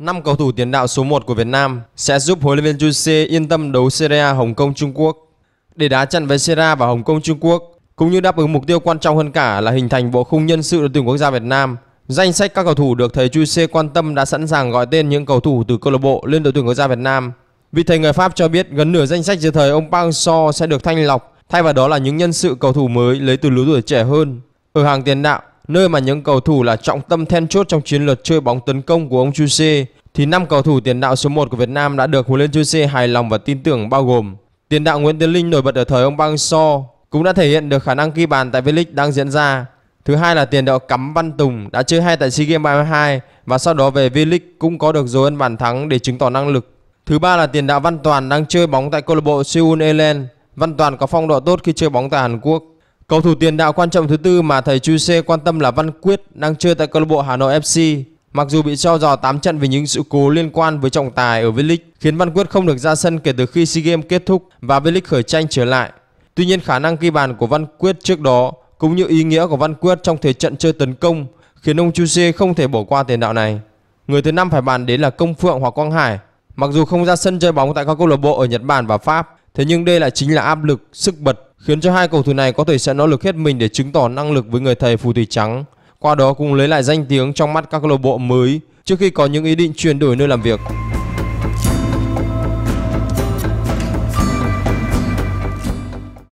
5 cầu thủ tiền đạo số 1 của Việt Nam sẽ giúp huấn luyện viên Jose yên tâm đấu Serie A Hồng Kông Trung Quốc để đá trận với Serie A và Hồng Kông Trung Quốc cũng như đáp ứng mục tiêu quan trọng hơn cả là hình thành bộ khung nhân sự đội tuyển quốc gia Việt Nam. Danh sách các cầu thủ được thầy Jose quan tâm đã sẵn sàng gọi tên những cầu thủ từ câu lạc bộ lên đội tuyển quốc gia Việt Nam. Vị thầy người Pháp cho biết gần nửa danh sách dưới thời ông Park hang sẽ được thanh lọc, thay vào đó là những nhân sự cầu thủ mới lấy từ lứa tuổi trẻ hơn. Ở hàng tiền đạo, nơi mà những cầu thủ là trọng tâm then chốt trong chiến lược chơi bóng tấn công của ông Chuse, thì năm cầu thủ tiền đạo số 1 của Việt Nam đã được huấn luyện Chuse hài lòng và tin tưởng bao gồm tiền đạo Nguyễn Tiến Linh nổi bật ở thời ông Bang So cũng đã thể hiện được khả năng ghi bàn tại V-League đang diễn ra. Thứ hai là tiền đạo Cắm Văn Tùng đã chơi hay tại SEA Games 32 và sau đó về V-League cũng có được dấu ấn bàn thắng để chứng tỏ năng lực. Thứ ba là tiền đạo Văn Toàn đang chơi bóng tại câu lạc bộ Seoul Elen. Văn Toàn có phong độ tốt khi chơi bóng tại Hàn Quốc. Cầu thủ tiền đạo quan trọng thứ tư mà thầy Chu Chuse quan tâm là Văn Quyết đang chơi tại câu lạc bộ Hà Nội FC. Mặc dù bị cho dò 8 trận vì những sự cố liên quan với trọng tài ở V-League khiến Văn Quyết không được ra sân kể từ khi SEA Games kết thúc và V-League khởi tranh trở lại. Tuy nhiên khả năng ghi bàn của Văn Quyết trước đó cũng như ý nghĩa của Văn Quyết trong thế trận chơi tấn công khiến ông Chu Chuse không thể bỏ qua tiền đạo này. Người thứ năm phải bàn đến là Công Phượng hoặc Quang Hải. Mặc dù không ra sân chơi bóng tại các câu lạc bộ ở Nhật Bản và Pháp, Thế nhưng đây lại chính là áp lực, sức bật khiến cho hai cầu thủ này có thể sẽ nỗ lực hết mình để chứng tỏ năng lực với người thầy phù thủy trắng, qua đó cũng lấy lại danh tiếng trong mắt các câu lạc bộ mới trước khi có những ý định chuyển đổi nơi làm việc.